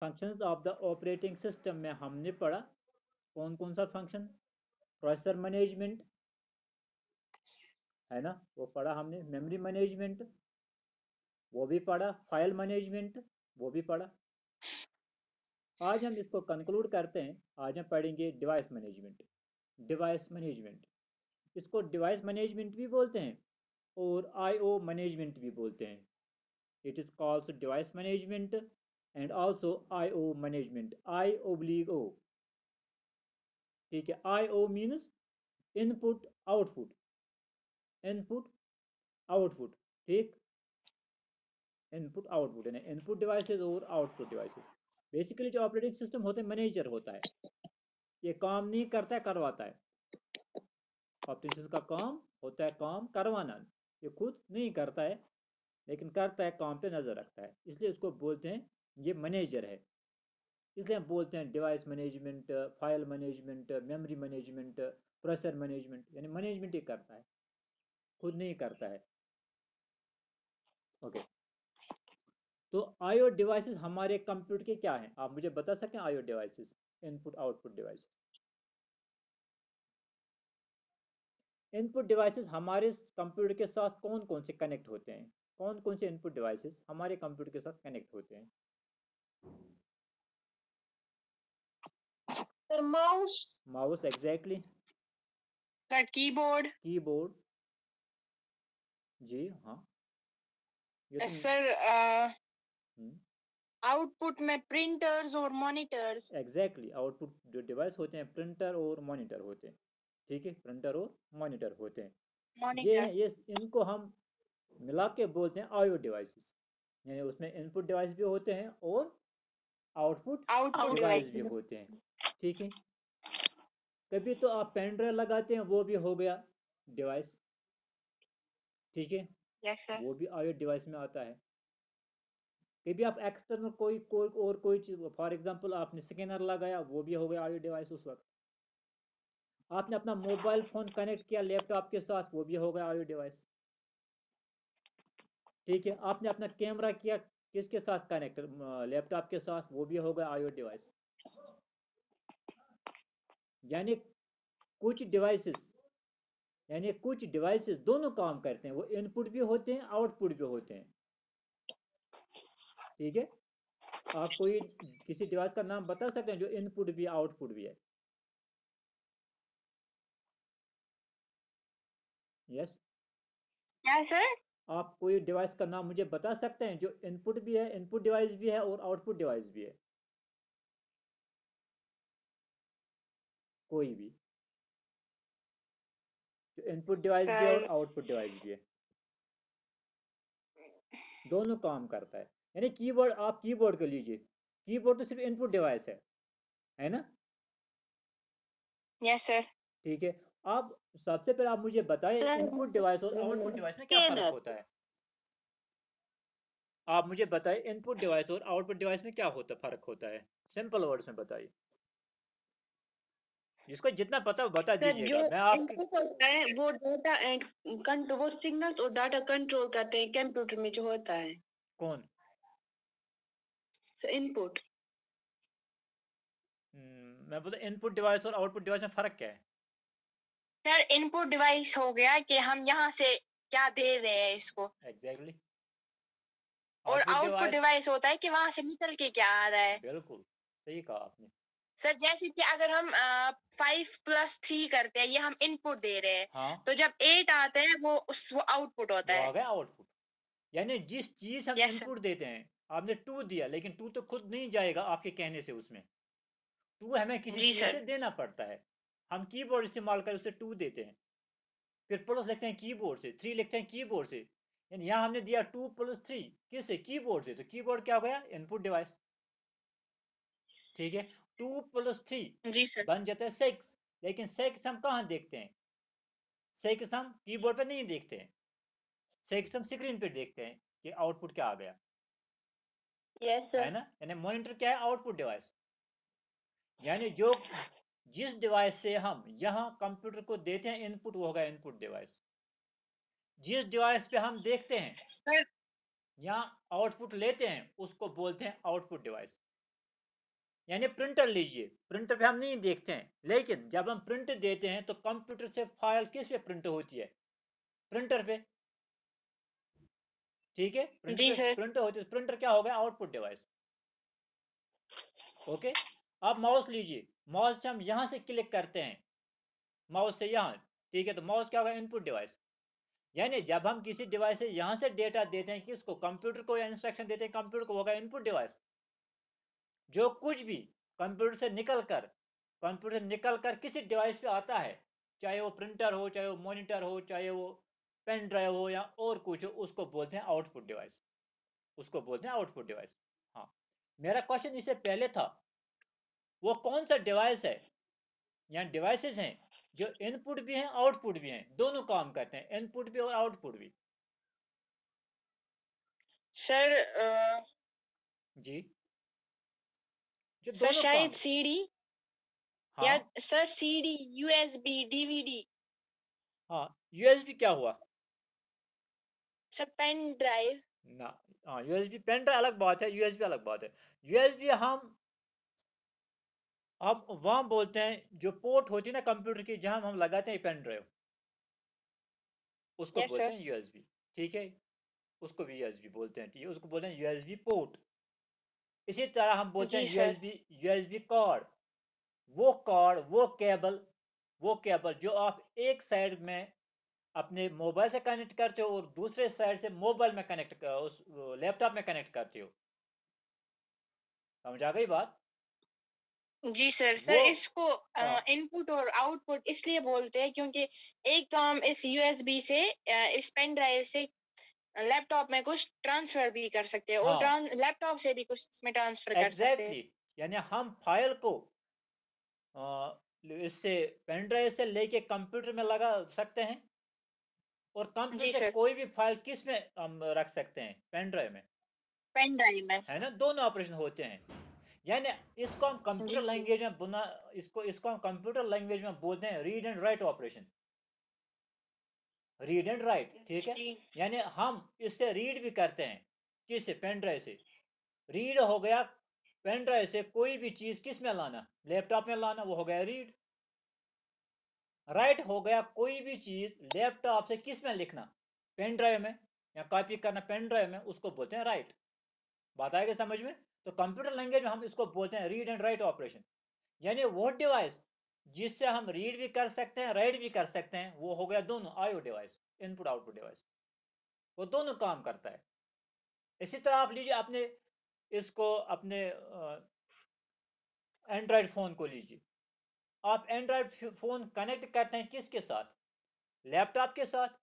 Functions of the operating system में हमने पढ़ा कौन कौन सा फंक्शन प्रोसेसर मैनेजमेंट है ना वो पढ़ा हमने मेमोरी मैनेजमेंट वो भी पढ़ा फाइल मैनेजमेंट वो भी पढ़ा आज हम इसको कंक्लूड करते हैं आज हम पढ़ेंगे डिवाइस मैनेजमेंट डिवाइस मैनेजमेंट इसको डिवाइस मैनेजमेंट भी बोलते हैं और आईओ मैनेजमेंट भी बोलते हैं it is calls device management and also I O management I oblique O ठीक है I O means input output input output ठीक इनपुट आउटपुट यानी इनपुट डिवाइसेस और आउटपुट डिवाइसेस बेसिकली जो ऑपरेटिंग सिस्टम होते हैं मैनेजर होता है ये काम नहीं करता है करवाता है ऑपरेटिंग सिस्टम का काम होता है काम करवाना ये खुद नहीं करता है लेकिन करता है काम पे नज़र रखता है इसलिए उसको बोलते हैं ये मैनेजर है इसलिए हम बोलते हैं device management file management memory management processor management यानी मैनेजमेंट ही करता है खुद नहीं करता है ओके तो आईओ डिवाइसेस हमारे कंप्यूटर के क्या हैं आप मुझे बता सकते हैं IO devices input output devices input devices हमारे कंप्यूटर के साथ कौन कौन से कनेक्ट होते हैं कौन कौन से इनपुट डिवाइसेस हमारे कंप्यूटर के साथ कनेक्ट होते हैं Sir, mouse Mouse, exactly. Sir, keyboard. Keyboard. जी हाँ सर आउटपुट uh, hmm. में प्रिंटर्स और मॉनिटर्स एग्जैक्टली आउटपुट जो डिवाइस होते हैं प्रिंटर और मॉनिटर होते हैं ठीक है प्रिंटर और मॉनिटर होते हैं ये ये इनको हम मिला के बोलते हैं आईओ डिवाइसेस यानी उसमें इनपुट डिवाइस भी होते हैं और आउटपुट आउटपुट डिवाइस भी होते हैं ठीक है कभी तो आप पेन ड्राइव लगाते हैं वो भी हो गया डिवाइस ठीक है yes, वो भी आयो डिवाइस में आता है कभी आप एक्सटर्नल कोई कोई और कोई चीज़ फॉर एग्जांपल आपने स्कैनर लगाया वो भी हो गया आयो डिवाइस उस वक्त आपने अपना मोबाइल फ़ोन कनेक्ट किया लैपटॉप के साथ वो भी हो गया आयो डिवाइस ठीक है आपने अपना कैमरा किया किसके साथ कनेक्ट लैपटॉप के साथ वो भी हो गया आयो डिवाइस यानी कुछ डिवाइसेस यानी कुछ डिवाइसेस दोनों काम करते हैं वो इनपुट भी होते हैं आउटपुट भी होते हैं ठीक है आप कोई किसी डिवाइस का नाम बता सकते हैं जो इनपुट भी आउटपुट भी है यस क्या सर आप कोई डिवाइस का नाम मुझे बता सकते हैं जो इनपुट भी है इनपुट डिवाइस भी है और आउटपुट डिवाइस भी है कोई भी जो इनपुट डिवाइस भी और आउटपुट डिवाइस भी है दोनों काम करता है यानी कीबोर्ड आप कीबोर्ड को लीजिए कीबोर्ड तो सिर्फ इनपुट डिवाइस है है ना यस सर ठीक है आप सबसे पहले आप मुझे बताएं इनपुट डिवाइस और आउटपुट डिवाइस में क्या फर्क होता है आप मुझे बताएं इनपुट डिवाइस और आउटपुट डिवाइस में क्या होता फर्क होता है सिंपल वर्ड्स में बताइए जिसको जितना पता हो बता दीजिएगा मैं आपके वो डाटा एंड कंट्रोल वो सिग्नल और डाटा कंट्रोल करते हैं कंप्यूटर में जो होता है कौन इनपुट हम्म, मैं बोलता इनपुट डिवाइस और आउटपुट डिवाइस में फर्क क्या है सर इनपुट डिवाइस हो गया कि हम यहाँ से क्या दे रहे हैं इसको एग्जैक्टली exactly. और आउटपुट डिवाइस होता है कि वहां से निकल के क्या आ रहा है बिल्कुल सही कहा आपने सर जैसे कि अगर हम फाइव प्लस थ्री करते हैं ये हम इनपुट दे रहे हैं हाँ? तो जब एट आता है वो उस वो आउटपुट होता है आउटपुट यानी जिस चीज हम इनपुट देते हैं आपने टू दिया लेकिन टू तो खुद नहीं जाएगा आपके कहने से उसमें टू हमें किसी चीज से देना पड़ता है हम कीबोर्ड इस्तेमाल कर उसे टू देते हैं फिर प्लस लिखते हैं कीबोर्ड से थ्री लिखते हैं कीबोर्ड से यानी यहाँ हमने दिया टू प्लस थ्री किस किससे कीबोर्ड से तो कीबोर्ड क्या हो गया इनपुट डिवाइस ठीक है टू प्लस थ्री बन जाता है सिक्स लेकिन सिक्स हम कहाँ देखते हैं सिक्स हम कीबोर्ड पर नहीं देखते हैं सिक्स हम स्क्रीन पर देखते हैं कि आउटपुट क्या आ गया yes, है ना यानी मॉनिटर क्या है आउटपुट डिवाइस यानी जो जिस डिवाइस से हम यहाँ कंप्यूटर को देते हैं इनपुट वो होगा इनपुट डिवाइस जिस डिवाइस पे हम देखते हैं यहाँ आउटपुट लेते हैं उसको बोलते हैं आउटपुट डिवाइस यानी प्रिंटर लीजिए प्रिंटर पे हम नहीं देखते हैं लेकिन जब हम प्रिंट देते हैं तो कंप्यूटर से फाइल किस पे प्रिंट होती है प्रिंटर पे ठीक है प्रिंटर, होती है तो प्रिंटर क्या हो गया आउटपुट डिवाइस ओके अब माउस लीजिए माउस से हम यहाँ से क्लिक करते हैं माउस से यहाँ ठीक है तो माउस क्या होगा इनपुट डिवाइस यानी जब हम किसी डिवाइस से यहाँ से डेटा देते हैं किसको कंप्यूटर को या इंस्ट्रक्शन देते हैं कंप्यूटर को होगा इनपुट डिवाइस जो कुछ भी कंप्यूटर से निकल कर कंप्यूटर से निकल कर किसी डिवाइस पे आता है चाहे वो प्रिंटर हो चाहे वो मॉनिटर हो चाहे वो पेन ड्राइव हो या और कुछ हो उसको बोलते हैं आउटपुट डिवाइस उसको बोलते हैं आउटपुट डिवाइस हाँ मेरा क्वेश्चन इससे पहले था वो कौन सा डिवाइस है या डिवाइसेस हैं जो इनपुट भी हैं आउटपुट भी हैं दोनों काम करते हैं इनपुट भी और आउटपुट भी सर आ... जी सर शायद सीडी हाँ? या सर सीडी यूएसबी डीवीडी हाँ यूएसबी क्या हुआ सर पेन ड्राइव ना हाँ यूएसबी पेन ड्राइव अलग बात है यूएसबी अलग बात है यूएसबी हम अब वहां बोलते हैं जो पोर्ट होती है ना कंप्यूटर की जहाँ हम लगाते हैं पेन ड्राइव उसको yes, बोलते हैं यूएसबी ठीक है उसको भी यूएसबी बोलते हैं ठीक है उसको बोलते हैं यूएसबी पोर्ट इसी तरह हम बोलते हैं यूएसबी यूएसबी कॉर्ड वो कॉर्ड वो केबल वो केबल जो आप एक साइड में अपने मोबाइल से कनेक्ट करते हो और दूसरे साइड से मोबाइल में कनेक्ट उस लैपटॉप में कनेक्ट करते हो समझ आ गई बात जी सर सर इसको इनपुट हाँ। और आउटपुट इसलिए बोलते हैं क्योंकि एक तो हम इस यूएसबी से इस पेन ड्राइव से लैपटॉप में कुछ ट्रांसफर भी कर सकते हैं हाँ। और लैपटॉप से भी कुछ इसमें ट्रांसफर कर सकते हैं यानी हम फाइल को इससे पेन ड्राइव से लेके कंप्यूटर में लगा सकते हैं और कंप्यूटर से कोई भी फाइल किस में हम रख सकते हैं पेन ड्राइव में पेन ड्राइव में है ना दोनों ऑपरेशन होते हैं यानी इसको हम कंप्यूटर लैंग्वेज में बुना इसको इसको हम कंप्यूटर लैंग्वेज में बोलते हैं read and write operation read and write ठीक है यानी हम इससे रीड भी करते हैं किस पेन ड्राइव से रीड हो गया पेन ड्राइव से कोई भी चीज़ किस में लाना लैपटॉप में लाना वो हो गया रीड राइट हो गया कोई भी चीज़ लैपटॉप से किस में लिखना पेन ड्राइव में या कॉपी करना पेन ड्राइव में उसको बोलते हैं राइट बात आएगी समझ में तो कंप्यूटर लैंग्वेज में हम इसको बोलते हैं रीड एंड राइट ऑपरेशन यानी वो डिवाइस जिससे हम रीड भी कर सकते हैं राइट भी कर सकते हैं वो हो गया दोनों आयो डिवाइस इनपुट आउटपुट डिवाइस वो दोनों काम करता है इसी तरह आप लीजिए अपने इसको अपने एंड्रॉयड फ़ोन को लीजिए आप एंड्रॉयड फ़ोन कनेक्ट करते हैं किसके साथ लैपटॉप के साथ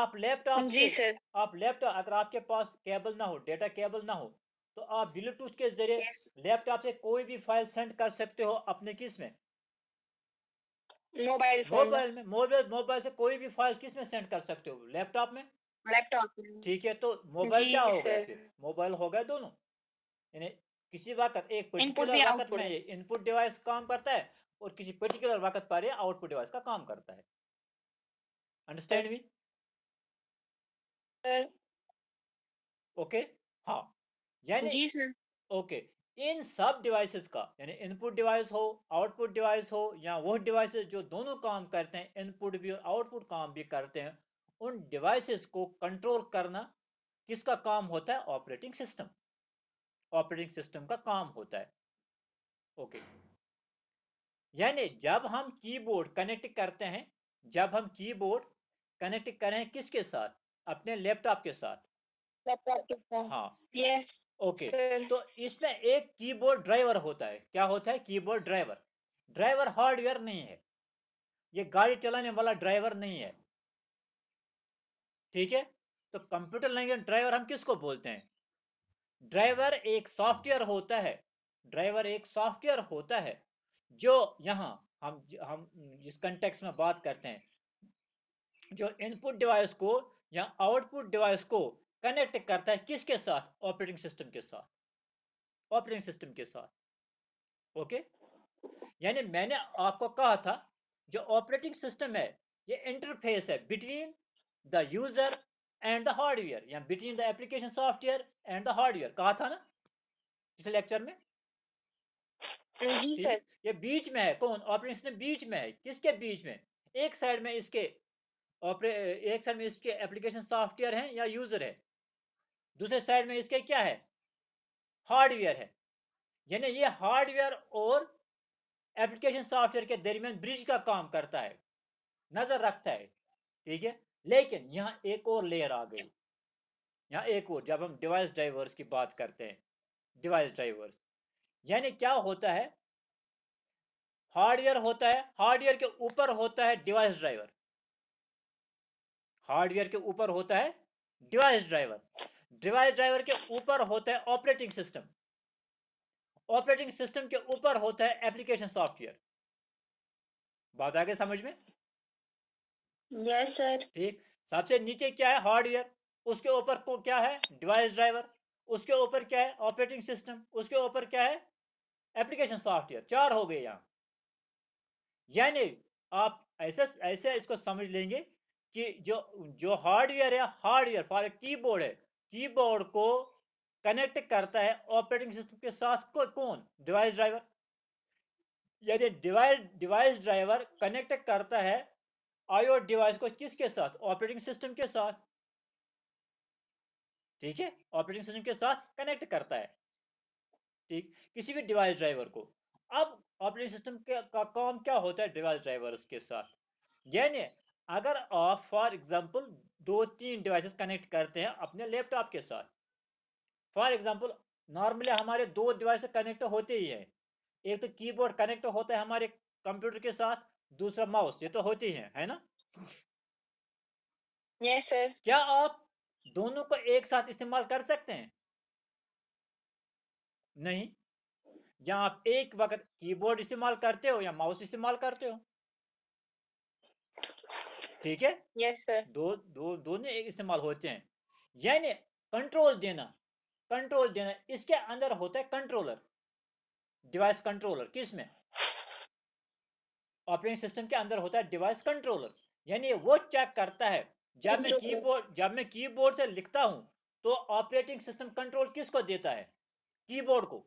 आप लैपटॉप जी सर आप लैपटॉप अगर आपके पास केबल ना हो डेटा केबल ना हो तो आप ब्लूटूथ के जरिए लैपटॉप से कोई भी फाइल सेंड कर सकते हो अपने किस में मोबाइल मोबाइल में मोबाइल मोबाइल से कोई भी फाइल किस में सेंड कर सकते हो लैपटॉप में लैपटॉप ठीक है तो मोबाइल क्या हो गया मोबाइल हो गया दोनों यानी किसी वक्त एक पर्टिकुलर वक्त में ये इनपुट डिवाइस काम करता है और किसी पर्टिकुलर वक्त पर आउटपुट डिवाइस का काम करता है अंडरस्टैंड मी ओके हाँ यानी जी सर ओके इन सब डिवाइसेस का यानी इनपुट डिवाइस हो आउटपुट डिवाइस हो या वो डिवाइसेस जो दोनों काम करते हैं इनपुट भी और आउटपुट काम भी करते हैं उन डिवाइसेस को कंट्रोल करना किसका काम होता है ऑपरेटिंग सिस्टम ऑपरेटिंग सिस्टम का काम होता है ओके यानी जब हम कीबोर्ड कनेक्ट करते हैं जब हम कीबोर्ड कनेक्ट करें किसके साथ अपने लैपटॉप के साथ लैपटॉप के साथ हाँ यस ओके okay. तो इसमें एक कीबोर्ड ड्राइवर होता है क्या होता है कीबोर्ड ड्राइवर ड्राइवर हार्डवेयर नहीं है ये गाड़ी चलाने वाला ड्राइवर नहीं है ठीक है तो कंप्यूटर लैंग्वेज ड्राइवर हम किसको बोलते हैं ड्राइवर एक सॉफ्टवेयर होता है ड्राइवर एक सॉफ्टवेयर होता है जो यहाँ हम हम इस कंटेक्स में बात करते हैं जो इनपुट डिवाइस को या आउटपुट डिवाइस को कनेक्ट करता है किसके साथ ऑपरेटिंग सिस्टम के साथ ऑपरेटिंग सिस्टम के साथ ओके यानी मैंने आपको कहा था जो ऑपरेटिंग सिस्टम है ये इंटरफेस है between the user and the hardware या between the application software and the hardware कहा था ना पिछले लेक्चर में हाँ जी सर ये बीच में है कौन ऑपरेटिंग सिस्टम बीच में है किसके बीच में एक साइड में इसके ऑपरे एक साइड में इसके एप्लीकेशन सॉफ्टवेयर है या यूजर है दूसरे साइड में इसके क्या है हार्डवेयर है यानी ये हार्डवेयर और एप्लीकेशन सॉफ्टवेयर के दरमियान ब्रिज का काम करता है नजर रखता है ठीक है लेकिन यहाँ एक और लेयर आ गई यहाँ एक और जब हम डिवाइस ड्राइवर्स की बात करते हैं डिवाइस ड्राइवर्स यानी क्या होता है हार्डवेयर होता है हार्डवेयर के ऊपर होता है डिवाइस ड्राइवर हार्डवेयर के ऊपर होता है डिवाइस ड्राइवर डिवाइस ड्राइवर के ऊपर होता है ऑपरेटिंग सिस्टम ऑपरेटिंग सिस्टम के ऊपर होता है एप्लीकेशन सॉफ्टवेयर बात आगे समझ में यस सर ठीक सबसे नीचे क्या है हार्डवेयर उसके ऊपर को क्या है डिवाइस ड्राइवर उसके ऊपर क्या है ऑपरेटिंग सिस्टम उसके ऊपर क्या है एप्लीकेशन सॉफ्टवेयर चार हो गए यहाँ यानी आप ऐसे ऐसे इसको समझ लेंगे कि जो जो हार्डवेयर है हार्डवेयर फॉर कीबोर्ड है कीबोर्ड को कनेक्ट करता है ऑपरेटिंग सिस्टम के साथ को, कौन डिवाइस ड्राइवर यानी डिवाइस डिवाइस ड्राइवर कनेक्ट करता है आईओ डिवाइस को किसके साथ ऑपरेटिंग सिस्टम के साथ ठीक है ऑपरेटिंग सिस्टम के साथ कनेक्ट करता है ठीक किसी भी डिवाइस ड्राइवर को अब ऑपरेटिंग सिस्टम का काम क्या होता है डिवाइस ड्राइवर्स के साथ यानी अगर आप फॉर एग्जांपल दो तीन डिवाइसेस कनेक्ट करते हैं अपने लैपटॉप के साथ फॉर एग्जांपल नॉर्मली हमारे दो डिवाइस कनेक्ट तो होते ही हैं एक तो कीबोर्ड कनेक्ट होता है हमारे कंप्यूटर के साथ दूसरा माउस ये तो होते है है ना सर yes, क्या आप दोनों को एक साथ इस्तेमाल कर सकते हैं नहीं या आप एक वक्त कीबोर्ड इस्तेमाल करते हो या माउस इस्तेमाल करते हो ठीक है yes, sir. दो दो दोनों एक इस्तेमाल होते हैं यानी कंट्रोल देना कंट्रोल देना इसके अंदर होता है कंट्रोलर डिवाइस कंट्रोलर किस में ऑपरेटिंग सिस्टम के अंदर होता है डिवाइस कंट्रोलर यानी वो चेक करता है जब मैं कीबोर्ड जब मैं कीबोर्ड से लिखता हूं तो ऑपरेटिंग सिस्टम कंट्रोल किसको देता है कीबोर्ड को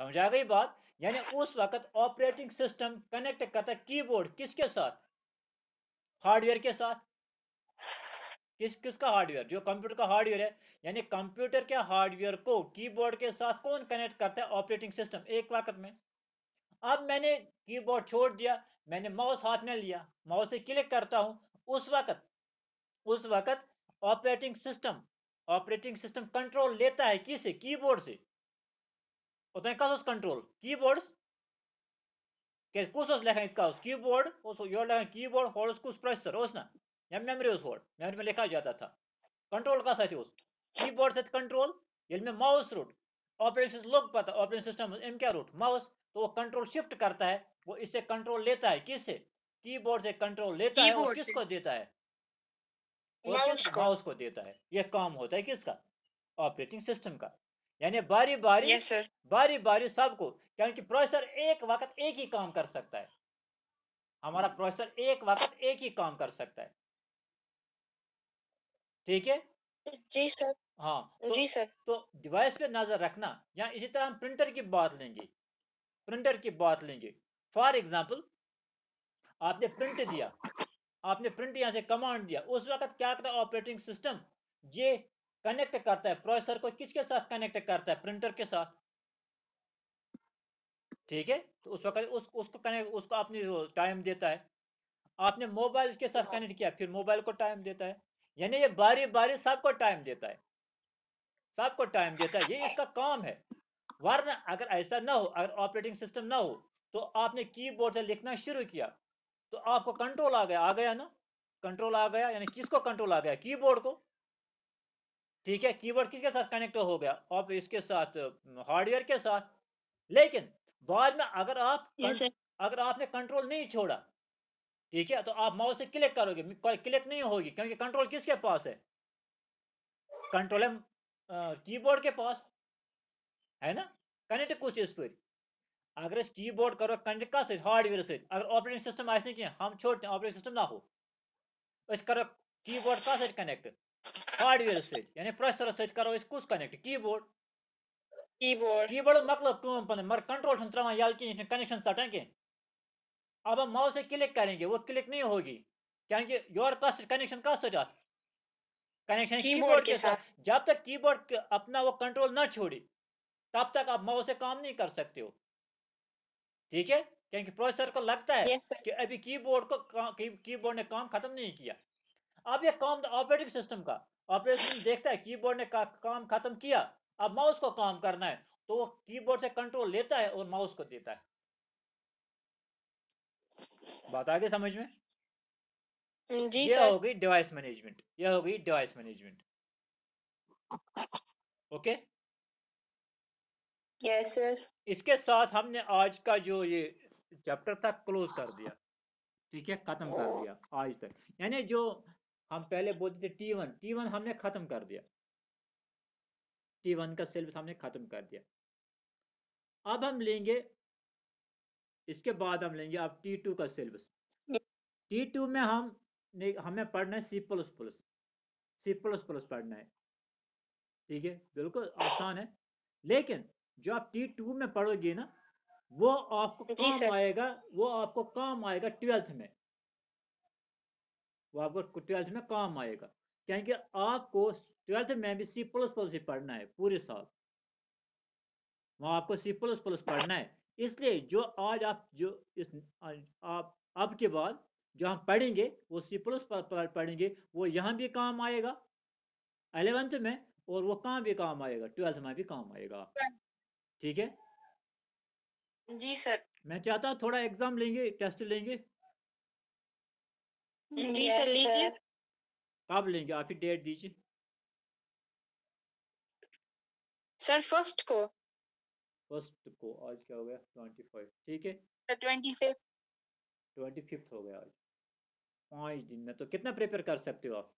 समझा गई बात यानी उस वक्त ऑपरेटिंग सिस्टम कनेक्ट करता कीबोर्ड किसके साथ हार्डवेयर के साथ किस किसका हार्डवेयर जो कंप्यूटर का हार्डवेयर है यानी कंप्यूटर के हार्डवेयर को कीबोर्ड के साथ कौन कनेक्ट करता है ऑपरेटिंग सिस्टम एक वक्त में अब मैंने कीबोर्ड छोड़ दिया मैंने माउस हाथ में लिया माउस से क्लिक करता हूँ उस वक्त उस वक्त operating system operating system control लेता है किसे कीबोर्ड से होता है कस कंट्रोल कीबोर्ड्स કે कस લખાય કાઉસ કીબોર્ડ ઓસો યોર લખાય કીબોર્ડ હોલ્સ કુસ પ્રેસર ઓસ ના એમ में लिखा जाता था कंट्रोल कस साथ कीबोर्ड से कंट्रोल ये में माउस रूट ऑपरेटिंग सिस्टम लोग पता ऑपरेटिंग सिस्टम एम क्या रूट माउस तो वो कंट्रोल शिफ्ट करता है वो इससे कंट्रोल लेता है किससे कीबोर्ड से कंट्रोल लेता है और किसको देता है माउस को देता है ये काम होता है किसका ऑपरेटिंग सिस्टम का यानी बारी बारी yes, बारी बारी सबको क्योंकि प्रोफेसर एक वक्त एक ही काम कर सकता है हमारा हम्म। प्रोफेसर एक वक्त एक ही काम कर सकता है ठीक है जी सर हाँ तो, जी सर तो डिवाइस पे नजर रखना या इसी तरह हम प्रिंटर की बात लेंगे प्रिंटर की बात लेंगे फॉर एग्जाम्पल आपने प्रिंट दिया आपने प्रिंट यहाँ से कमांड दिया उस वक्त क्या करता ऑपरेटिंग सिस्टम ये कनेक्ट करता है प्रोसेसर को किसके साथ कनेक्ट करता है प्रिंटर के साथ ठीक है तो उस वक्त उस, उसको कनेक्ट उसको आपने टाइम देता है आपने मोबाइल के साथ कनेक्ट हाँ। किया फिर मोबाइल को टाइम देता है यानी ये बारी बारी सबको टाइम देता है सबको टाइम देता है ये इसका काम है वरना अगर ऐसा ना हो अगर ऑपरेटिंग सिस्टम ना हो तो आपने कीबोर्ड से लिखना शुरू किया तो आपको कंट्रोल आ गया आ गया ना कंट्रोल आ गया यानी किसको कंट्रोल आ गया कीबोर्ड को ठीक है कीवर्ड किसके साथ कनेक्ट हो गया आप इसके साथ हार्डवेयर के साथ लेकिन बाद में अगर आप अगर आपने कंट्रोल नहीं छोड़ा ठीक है तो आप माउस से क्लिक करोगे क्लिक नहीं होगी क्योंकि कंट्रोल किसके पास है कंट्रोल है कीबोर्ड के पास है ना कनेक्ट कुछ इस पर अगर इस कीबोर्ड करो कनेक्ट का से हार्डवेयर से अगर ऑपरेटिंग सिस्टम ऐसे नहीं हम छोड़ते हैं ऑपरेटिंग सिस्टम ना हो इस करो कीबोर्ड का कनेक्ट हार्डवेयर सी प्रोसर پروسیسرس कस कनेक्ट की बोर्ड की کی بوڑ کی मगर کی بوڑ यल کٲم कनेक्शन مگر کنٹرول अब हम माउस से क्लिक करेंगे वो क्लिक नहीं होगी क्योंकि योर कस कनेक्शन कस हो जाता कनेक्शन कीबोर्ड के साथ जब तक की बोर्ड अपना वो कंट्रोल ना छोड़ी तब तक आप माउस से काम नहीं कर सकते हो ठीक है क्योंकि प्रोसेसर को लगता है कि अभी कीबोर्ड को कीबोर्ड ने काम खत्म नहीं किया अब ये काम ऑपरेटिंग तो सिस्टम का ऑपरेशन देखता है कीबोर्ड ने का, काम खत्म किया अब माउस को काम करना है तो वो कीबोर्ड से कंट्रोल लेता है और माउस को देता है बात आगे समझ में हम्म, जी ये होगी डिवाइस मैनेजमेंट यह होगी device management okay yes sir इसके साथ हमने आज का जो ये चैप्टर था क्लोज कर दिया ठीक है खत्म कर दिया आज तक यानी जो हम पहले बोलते थे टी वन टी वन हमने ख़त्म कर दिया टी वन का सिलेबस हमने ख़त्म कर दिया अब हम लेंगे इसके बाद हम लेंगे अब टी टू का सिलेबस टी टू में हम हमें पढ़ना है C plus plus C plus plus पढ़ना है ठीक है बिल्कुल आसान है लेकिन जो आप टी टू में पढ़ोगे ना वो आपको काम आएगा वो आपको काम आएगा ट्वेल्थ में वो आपको ट्वेल्थ में काम आएगा क्योंकि आपको ट्वेल्थ में भी सी प्लस प्लस ही पढ़ना है पूरे साल वहाँ आपको सी प्लस प्लस पढ़ना है इसलिए जो आज आप जो इस आप अब के बाद जो हम पढ़ेंगे वो सी प्लस पढ़ेंगे वो यहाँ भी काम आएगा एलेवेंथ में और वो कहाँ भी काम आएगा ट्वेल्थ में भी काम आएगा ठीक है जी सर मैं चाहता हूँ थोड़ा एग्जाम लेंगे टेस्ट लेंगे जी सर लीजिए कब लेंगे आप ही डेट दीजिए सर फर्स्ट को फर्स्ट को आज क्या हो गया ट्वेंटी फाइव ठीक है ट्वेंटी फिफ्थ ट्वेंटी फिफ्थ हो गया आज पाँच दिन में तो कितना प्रिपेयर कर सकते हो आप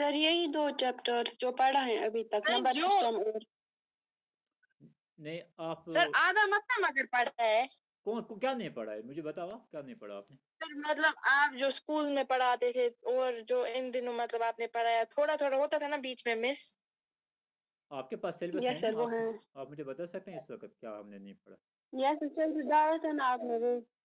सर यही दो चैप्टर जो पढ़ा है अभी तक नंबर नहीं आप सर आधा मतलब अगर पढ़ता है कौन को क्या नहीं पढ़ा है मुझे बताओ क्या नहीं पढ़ा आपने सर मतलब आप जो स्कूल में पढ़ाते थे और जो इन दिनों मतलब आपने पढ़ाया थोड़ा थोड़ा होता था ना बीच में मिस आपके पास सिलेबस yes, है, आप, आप मुझे बता सकते हैं इस वक्त क्या हमने नहीं पढ़ा यस सर ज्यादा था ना आपने